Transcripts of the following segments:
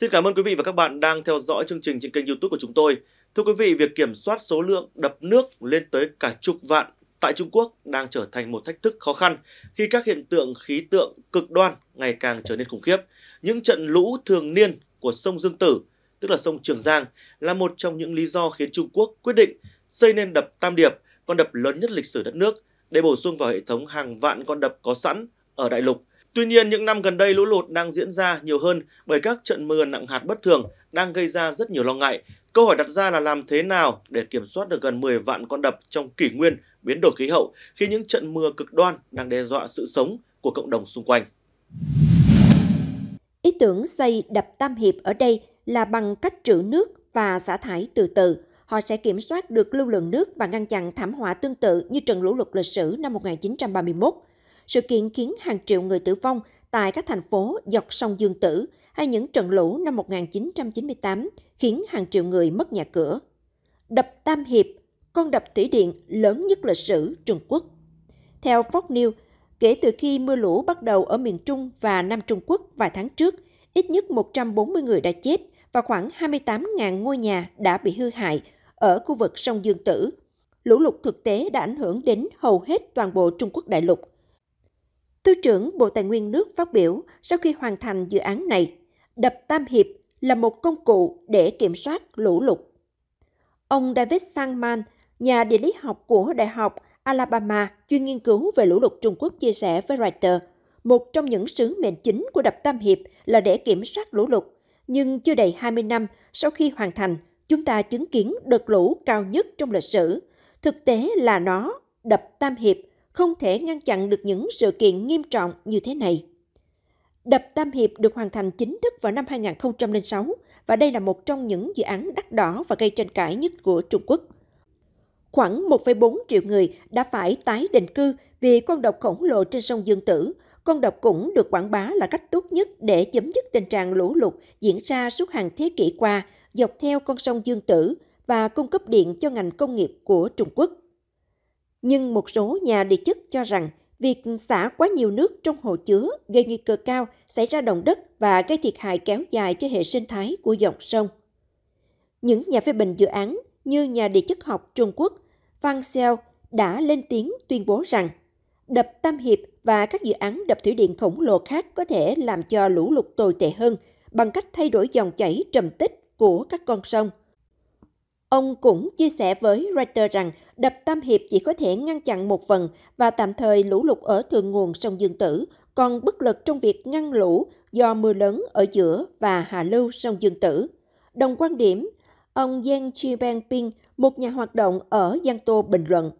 Xin cảm ơn quý vị và các bạn đang theo dõi chương trình trên kênh youtube của chúng tôi. Thưa quý vị, việc kiểm soát số lượng đập nước lên tới cả chục vạn tại Trung Quốc đang trở thành một thách thức khó khăn khi các hiện tượng khí tượng cực đoan ngày càng trở nên khủng khiếp. Những trận lũ thường niên của sông Dương Tử, tức là sông Trường Giang, là một trong những lý do khiến Trung Quốc quyết định xây nên đập Tam Điệp, con đập lớn nhất lịch sử đất nước, để bổ sung vào hệ thống hàng vạn con đập có sẵn ở đại lục Tuy nhiên, những năm gần đây lũ lụt đang diễn ra nhiều hơn bởi các trận mưa nặng hạt bất thường đang gây ra rất nhiều lo ngại. Câu hỏi đặt ra là làm thế nào để kiểm soát được gần 10 vạn con đập trong kỷ nguyên biến đổi khí hậu khi những trận mưa cực đoan đang đe dọa sự sống của cộng đồng xung quanh. Ý tưởng xây đập Tam Hiệp ở đây là bằng cách trữ nước và xả thải từ từ. Họ sẽ kiểm soát được lưu lượng nước và ngăn chặn thảm họa tương tự như trận lũ lụt lịch sử năm 1931 sự kiện khiến hàng triệu người tử vong tại các thành phố dọc sông Dương Tử hay những trận lũ năm 1998 khiến hàng triệu người mất nhà cửa. Đập Tam Hiệp, con đập thủy điện lớn nhất lịch sử Trung Quốc. Theo Fox News, kể từ khi mưa lũ bắt đầu ở miền Trung và Nam Trung Quốc vài tháng trước, ít nhất 140 người đã chết và khoảng 28.000 ngôi nhà đã bị hư hại ở khu vực sông Dương Tử. Lũ lụt thực tế đã ảnh hưởng đến hầu hết toàn bộ Trung Quốc đại lục – Thứ trưởng Bộ Tài nguyên nước phát biểu sau khi hoàn thành dự án này, đập Tam Hiệp là một công cụ để kiểm soát lũ lụt. Ông David Sangman, nhà địa lý học của Đại học Alabama chuyên nghiên cứu về lũ lụt Trung Quốc chia sẻ với Reuters, một trong những sứ mệnh chính của đập Tam Hiệp là để kiểm soát lũ lụt. Nhưng chưa đầy 20 năm sau khi hoàn thành, chúng ta chứng kiến đợt lũ cao nhất trong lịch sử. Thực tế là nó, đập Tam Hiệp, không thể ngăn chặn được những sự kiện nghiêm trọng như thế này. Đập Tam Hiệp được hoàn thành chính thức vào năm 2006 và đây là một trong những dự án đắt đỏ và gây tranh cãi nhất của Trung Quốc. Khoảng 1,4 triệu người đã phải tái định cư vì con độc khổng lồ trên sông Dương Tử. Con độc cũng được quảng bá là cách tốt nhất để chấm dứt tình trạng lũ lụt diễn ra suốt hàng thế kỷ qua dọc theo con sông Dương Tử và cung cấp điện cho ngành công nghiệp của Trung Quốc. Nhưng một số nhà địa chất cho rằng việc xả quá nhiều nước trong hồ chứa gây nguy cơ cao xảy ra động đất và gây thiệt hại kéo dài cho hệ sinh thái của dòng sông. Những nhà phê bình dự án như nhà địa chất học Trung Quốc Van Xeo đã lên tiếng tuyên bố rằng đập Tam Hiệp và các dự án đập thủy điện khổng lồ khác có thể làm cho lũ lụt tồi tệ hơn bằng cách thay đổi dòng chảy trầm tích của các con sông – Ông cũng chia sẻ với Reuters rằng đập Tam Hiệp chỉ có thể ngăn chặn một phần và tạm thời lũ lụt ở thượng nguồn sông Dương Tử còn bất lực trong việc ngăn lũ do mưa lớn ở giữa và hạ lưu sông Dương Tử. Đồng quan điểm, ông Yang Chiban Ping, một nhà hoạt động ở Giang Tô bình luận.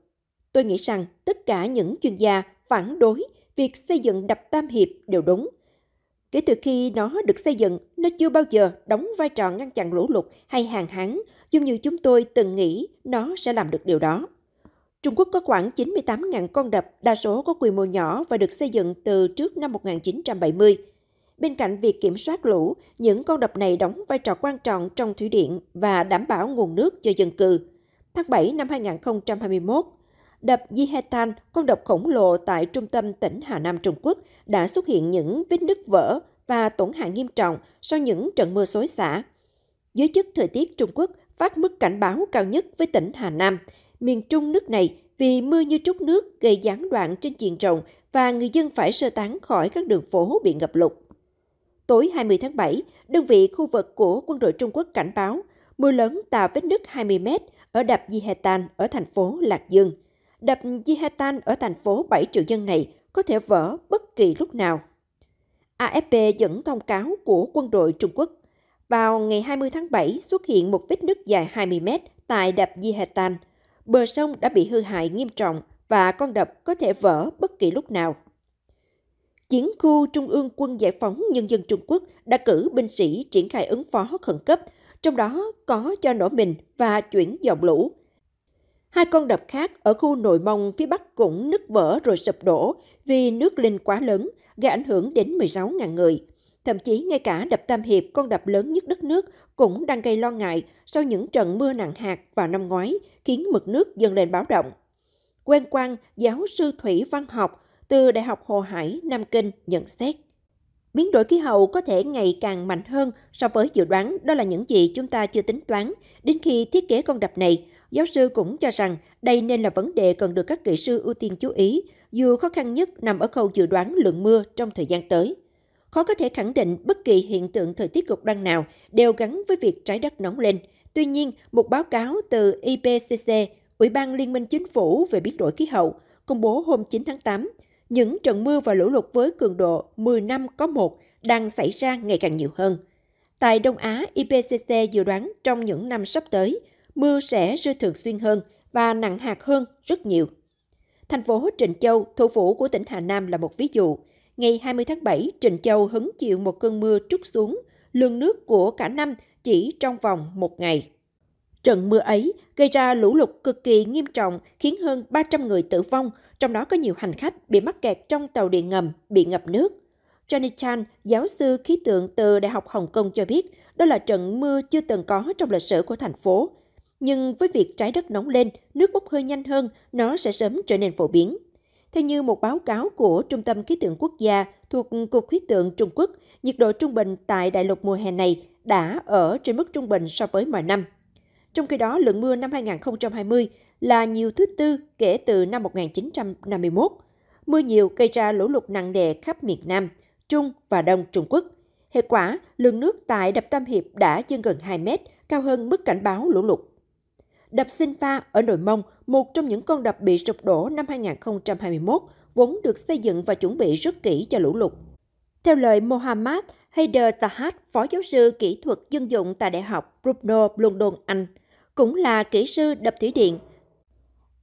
Tôi nghĩ rằng tất cả những chuyên gia phản đối việc xây dựng đập Tam Hiệp đều đúng. Kể từ khi nó được xây dựng, nó chưa bao giờ đóng vai trò ngăn chặn lũ lụt hay hàng hán, giống như chúng tôi từng nghĩ nó sẽ làm được điều đó. Trung Quốc có khoảng 98.000 con đập, đa số có quy mô nhỏ và được xây dựng từ trước năm 1970. Bên cạnh việc kiểm soát lũ, những con đập này đóng vai trò quan trọng trong thủy điện và đảm bảo nguồn nước cho dân cư. Tháng 7 năm 2021, Đập Yihetan, con đập khổng lồ tại trung tâm tỉnh Hà Nam Trung Quốc, đã xuất hiện những vết nứt vỡ và tổn hại nghiêm trọng sau những trận mưa xối xả. Giới chức thời tiết Trung Quốc phát mức cảnh báo cao nhất với tỉnh Hà Nam. Miền Trung nước này vì mưa như trút nước gây gián đoạn trên diện rộng và người dân phải sơ tán khỏi các đường phố bị ngập lụt. Tối 20 tháng 7, đơn vị khu vực của quân đội Trung Quốc cảnh báo mưa lớn tạo vết nứt 20 mét ở đập Di ở thành phố Lạc Dương – đập Jihatan ở thành phố 7 triệu dân này có thể vỡ bất kỳ lúc nào. AFP dẫn thông cáo của quân đội Trung Quốc. Vào ngày 20 tháng 7 xuất hiện một vết nứt dài 20 mét tại đập Jihatan. Bờ sông đã bị hư hại nghiêm trọng và con đập có thể vỡ bất kỳ lúc nào. Chiến khu Trung ương Quân Giải phóng Nhân dân Trung Quốc đã cử binh sĩ triển khai ứng phó khẩn cấp, trong đó có cho nổ mình và chuyển dòng lũ, Hai con đập khác ở khu nội mông phía Bắc cũng nứt vỡ rồi sụp đổ vì nước lên quá lớn, gây ảnh hưởng đến 16.000 người. Thậm chí ngay cả đập Tam Hiệp, con đập lớn nhất đất nước, cũng đang gây lo ngại sau những trận mưa nặng hạt vào năm ngoái, khiến mực nước dâng lên báo động. Quen Quang, giáo sư thủy văn học từ Đại học Hồ Hải, Nam Kinh nhận xét. Biến đổi khí hậu có thể ngày càng mạnh hơn so với dự đoán, đó là những gì chúng ta chưa tính toán đến khi thiết kế con đập này, Giáo sư cũng cho rằng đây nên là vấn đề cần được các kỹ sư ưu tiên chú ý, dù khó khăn nhất nằm ở khâu dự đoán lượng mưa trong thời gian tới. Khó có thể khẳng định bất kỳ hiện tượng thời tiết cực đoan nào đều gắn với việc trái đất nóng lên. Tuy nhiên, một báo cáo từ IPCC, Ủy ban Liên minh Chính phủ về biến đổi khí hậu, công bố hôm 9 tháng 8, những trận mưa và lũ lụt với cường độ 10 năm có một đang xảy ra ngày càng nhiều hơn. Tại Đông Á, IPCC dự đoán trong những năm sắp tới, mưa sẽ rơi thường xuyên hơn và nặng hạt hơn rất nhiều. Thành phố Trịnh Châu, thủ phủ của tỉnh Hà Nam là một ví dụ. Ngày 20 tháng 7, Trịnh Châu hứng chịu một cơn mưa trút xuống, lượng nước của cả năm chỉ trong vòng một ngày. Trận mưa ấy gây ra lũ lụt cực kỳ nghiêm trọng khiến hơn 300 người tử vong, trong đó có nhiều hành khách bị mắc kẹt trong tàu điện ngầm bị ngập nước. Johnny Chan, giáo sư khí tượng từ Đại học Hồng Kông cho biết, đó là trận mưa chưa từng có trong lịch sử của thành phố nhưng với việc trái đất nóng lên, nước bốc hơi nhanh hơn, nó sẽ sớm trở nên phổ biến. Theo như một báo cáo của Trung tâm Khí tượng Quốc gia thuộc Cục Khí tượng Trung Quốc, nhiệt độ trung bình tại đại lục mùa hè này đã ở trên mức trung bình so với mọi năm. Trong khi đó, lượng mưa năm 2020 là nhiều thứ tư kể từ năm 1951. Mưa nhiều gây ra lũ lụt nặng nề khắp miền Nam, Trung và Đông Trung Quốc. Hệ quả, lượng nước tại đập Tam Hiệp đã dâng gần 2 mét, cao hơn mức cảnh báo lũ lụt Đập Sinfa ở Nội Mông, một trong những con đập bị sụp đổ năm 2021, vốn được xây dựng và chuẩn bị rất kỹ cho lũ lụt. Theo lời Mohammad Haider Sahat, phó giáo sư kỹ thuật dân dụng tại Đại học Brunel, London, Anh, cũng là kỹ sư đập thủy điện.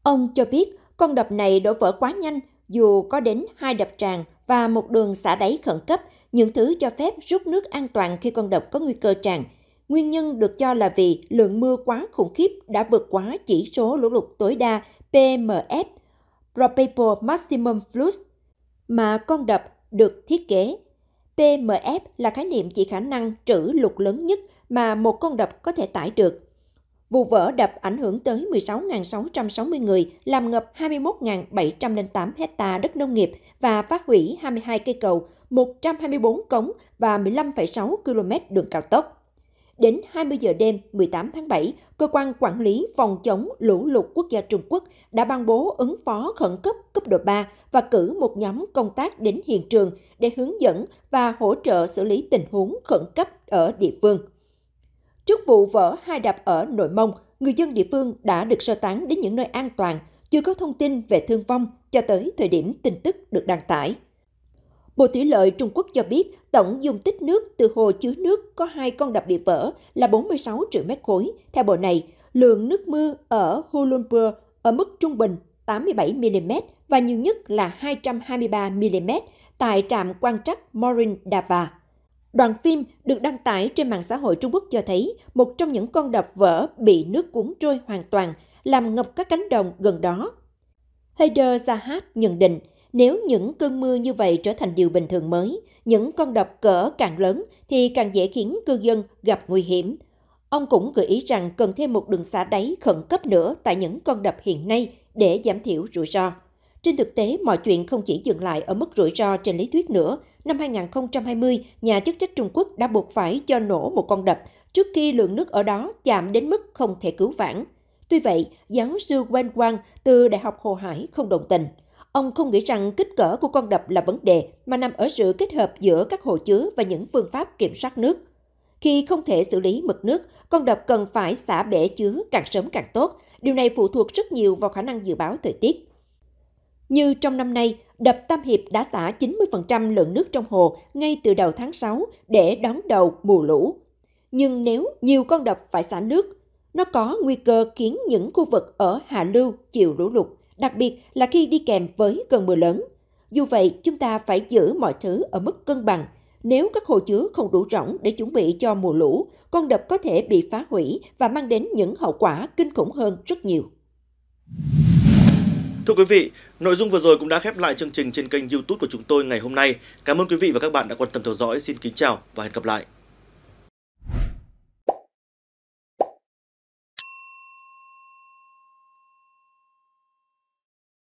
Ông cho biết con đập này đổ vỡ quá nhanh, dù có đến hai đập tràn và một đường xả đáy khẩn cấp, những thứ cho phép rút nước an toàn khi con đập có nguy cơ tràn, Nguyên nhân được cho là vì lượng mưa quá khủng khiếp đã vượt quá chỉ số lũ lụt tối đa PMF, Probable Maximum Flood) mà con đập được thiết kế. PMF là khái niệm chỉ khả năng trữ lụt lớn nhất mà một con đập có thể tải được. Vụ vỡ đập ảnh hưởng tới 16.660 người, làm ngập 21.708 hecta đất nông nghiệp và phá hủy 22 cây cầu, 124 cống và 15,6 km đường cao tốc. Đến 20 giờ đêm 18 tháng 7, Cơ quan Quản lý Phòng chống lũ lụt quốc gia Trung Quốc đã ban bố ứng phó khẩn cấp cấp độ 3 và cử một nhóm công tác đến hiện trường để hướng dẫn và hỗ trợ xử lý tình huống khẩn cấp ở địa phương. Trước vụ vỡ hai đập ở Nội Mông, người dân địa phương đã được sơ tán đến những nơi an toàn, chưa có thông tin về thương vong cho tới thời điểm tin tức được đăng tải. Bộ Thủy lợi Trung Quốc cho biết tổng dung tích nước từ hồ chứa nước có hai con đập bị vỡ là 46 triệu mét khối. Theo bộ này, lượng nước mưa ở Hulunpur ở mức trung bình 87 mm và nhiều nhất là 223 mm tại trạm quan trắc Morin Dava. Đoạn phim được đăng tải trên mạng xã hội Trung Quốc cho thấy một trong những con đập vỡ bị nước cuốn trôi hoàn toàn, làm ngập các cánh đồng gần đó. Heider Zahat nhận định, nếu những cơn mưa như vậy trở thành điều bình thường mới, những con đập cỡ càng lớn thì càng dễ khiến cư dân gặp nguy hiểm. Ông cũng gợi ý rằng cần thêm một đường xả đáy khẩn cấp nữa tại những con đập hiện nay để giảm thiểu rủi ro. Trên thực tế, mọi chuyện không chỉ dừng lại ở mức rủi ro trên lý thuyết nữa. Năm 2020, nhà chức trách Trung Quốc đã buộc phải cho nổ một con đập trước khi lượng nước ở đó chạm đến mức không thể cứu vãn. Tuy vậy, giáo sư Wen Wang từ Đại học Hồ Hải không đồng tình – Ông không nghĩ rằng kích cỡ của con đập là vấn đề mà nằm ở sự kết hợp giữa các hồ chứa và những phương pháp kiểm soát nước. Khi không thể xử lý mực nước, con đập cần phải xả bể chứa càng sớm càng tốt. Điều này phụ thuộc rất nhiều vào khả năng dự báo thời tiết. Như trong năm nay, đập Tam Hiệp đã xả 90% lượng nước trong hồ ngay từ đầu tháng 6 để đón đầu mùa lũ. Nhưng nếu nhiều con đập phải xả nước, nó có nguy cơ khiến những khu vực ở hạ lưu chịu lũ lụt, đặc biệt là khi đi kèm với cơn mưa lớn. Dù vậy, chúng ta phải giữ mọi thứ ở mức cân bằng. Nếu các hồ chứa không đủ rỗng để chuẩn bị cho mùa lũ, con đập có thể bị phá hủy và mang đến những hậu quả kinh khủng hơn rất nhiều. Thưa quý vị, nội dung vừa rồi cũng đã khép lại chương trình trên kênh YouTube của chúng tôi ngày hôm nay. Cảm ơn quý vị và các bạn đã quan tâm theo dõi. Xin kính chào và hẹn gặp lại.